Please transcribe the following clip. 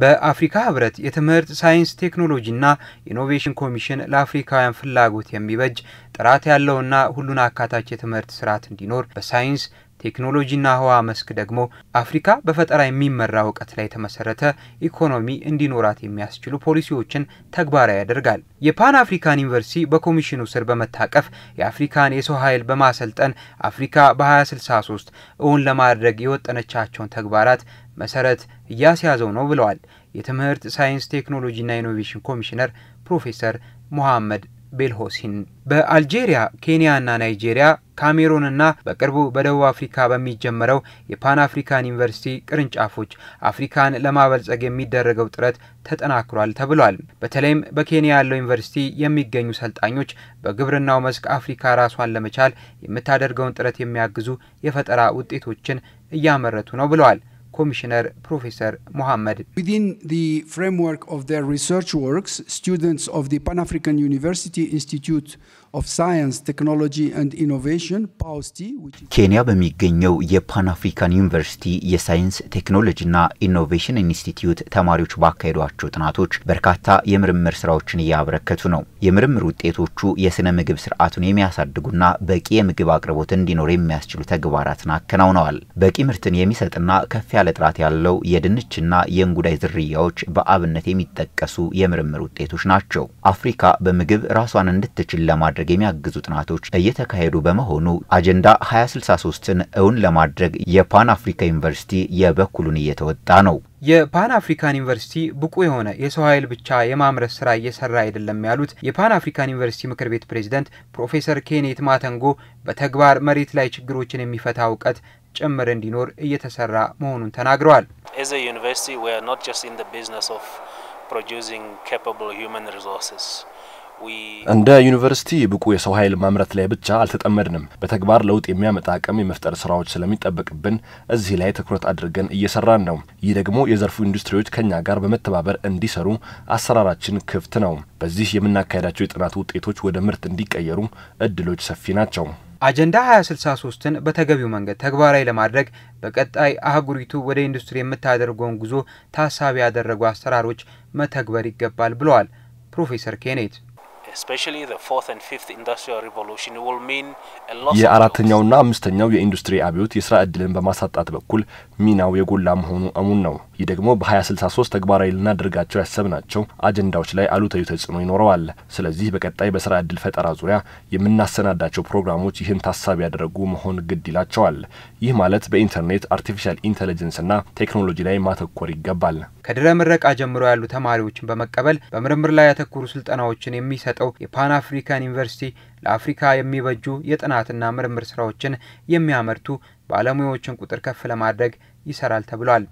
በአፍሪካ ህብረት የትምህርት ሳይንስ፣ ቴክኖሎጂና ኢኖቬሽን ኮሚሽን ለአፍሪካውያን ፍላጎት የሚበጅ ጥራት ያለውና ሁሉን አካታች የትምህርት ስርዓት እንዲኖር በሳይንስ ቴክኖሎጂና ህዋ መስክ ደግሞ አፍሪካ በፈጠራ የሚመራ እውቀት ላይ የተመሰረተ ኢኮኖሚ እንዲኖራት የሚያስችሉ ፖሊሲዎችን ተግባራዊ ያደርጋል። የፓን አፍሪካን ዩኒቨርሲቲ በኮሚሽኑ ስር በመታቀፍ የአፍሪካን የሰው ኃይል በማሰልጠን አፍሪካ በ2063 እውን ለማድረግ የወጠነቻቸውን ተግባራት መሰረት እያስያዘው ነው ብለዋል የትምህርት ሳይንስ ቴክኖሎጂና ኢኖቬሽን ኮሚሽነር ፕሮፌሰር ሙሐመድ ቤልሆሲን በአልጄሪያ፣ ኬንያና ናይጄሪያ፣ ካሜሮንና በቅርቡ በደቡብ አፍሪካ በሚጀመረው የፓን አፍሪካን ዩኒቨርሲቲ ቅርንጫፎች አፍሪካን ለማበልጸግ የሚደረገው ጥረት ተጠናክሯል ተብሏል። በተለይም በኬንያ ያለው ዩኒቨርሲቲ የሚገኙ ሰልጣኞች በግብርናው መስክ አፍሪካ ራሷን ለመቻል የምታደርገውን ጥረት የሚያግዙ የፈጠራ ውጤቶችን እያመረቱ ነው ብለዋል። Commissioner Professor Mohammed. Within the framework of their research works, students of the Pan African University Institute ኬንያ በሚገኘው የፓን አፍሪካን ዩኒቨርሲቲ የሳይንስ ቴክኖሎጂና ኢኖቬሽን ኢንስቲትዩት ተማሪዎች ባካሄዷቸው ጥናቶች በርካታ የምርምር ስራዎችን እያበረከቱ ነው። የምርምር ውጤቶቹ የስነ ምግብ ስርዓቱን የሚያሳድጉና በቂ የምግብ አቅርቦት እንዲኖር የሚያስችሉ ተግባራትን አከናውነዋል። በቂ ምርትን የሚሰጥና ከፍ ያለ ጥራት ያለው የድንችና የእንጉዳይ ዝርያዎች በአብነት የሚጠቀሱ የምርምር ውጤቶች ናቸው። አፍሪካ በምግብ ራሷን እንድትችል ለማድረግ ለማድረግ የሚያግዙ ጥናቶች እየተካሄዱ በመሆኑ አጀንዳ 2063ን እውን ለማድረግ የፓን አፍሪካ ዩኒቨርሲቲ የበኩሉን እየተወጣ ነው። የፓን አፍሪካን ዩኒቨርሲቲ ብቁ የሆነ የሰው ኃይል ብቻ የማምረት ስራ እየሰራ አይደለም ያሉት የፓን አፍሪካን ዩኒቨርሲቲ ምክር ቤት ፕሬዚደንት ፕሮፌሰር ኬኔት ማተንጎ በተግባር መሬት ላይ ችግሮችን የሚፈታ እውቀት ጭምር እንዲኖር እየተሰራ መሆኑን ተናግረዋል። ዩኒቨርሲቲ እንደ ዩኒቨርሲቲ ብቁ የሰው ኃይል ማምረት ላይ ብቻ አልተጠመድንም። በተግባር ለውጥ የሚያመጣ አቅም የመፍጠር ስራዎች ስለሚጠበቅብን እዚህ ላይ ትኩረት አድርገን እየሰራን ነው። ይህ ደግሞ የዘርፉ ኢንዱስትሪዎች ከኛ ጋር በመተባበር እንዲሰሩ አሰራራችን ክፍት ነው። በዚህ የምናካሄዳቸው የጥናት ውጤቶች ወደ ምርት እንዲቀየሩ እድሎች ሰፊ ናቸው። አጀንዳ 2063ን በተገቢው መንገድ ተግባራዊ ለማድረግ በቀጣይ አህጉሪቱ ወደ ኢንዱስትሪ የምታደርገውን ጉዞ ታሳቢ ያደረጉ አሰራሮች መተግበር ይገባል ብለዋል ፕሮፌሰር ኬኔት የአራተኛውና አምስተኛው የኢንዱስትሪ አብዮት የስራ እድልን በማሳጣት በኩል ሚናው የጎላ መሆኑ እሙን ነው። ይህ ደግሞ በ2063 ተግባራዊ ልናደርጋቸው ያሰብናቸው አጀንዳዎች ላይ አሉታዊ ተጽዕኖ ይኖረዋል። ስለዚህ በቀጣይ በስራ እድል ፈጠራ ዙሪያ የምናሰናዳቸው ፕሮግራሞች ይህን ታሳቢ ያደረጉ መሆን ግድ ይላቸዋል። ይህ ማለት በኢንተርኔት አርቲፊሻል ኢንተለጀንስና ቴክኖሎጂ ላይ ማተኮር ይገባል። ከድረ ምረቃ ጀምሮ ያሉ ተማሪዎችን በመቀበል በምርምር ላይ ያተኮሩ ስልጠናዎችን የሚሰጠው የሚሰጠው የፓን አፍሪካን ዩኒቨርሲቲ ለአፍሪካ የሚበጁ የጥናትና ምርምር ስራዎችን የሚያመርቱ ባለሙያዎችን ቁጥር ከፍ ለማድረግ ይሰራል ተብሏል።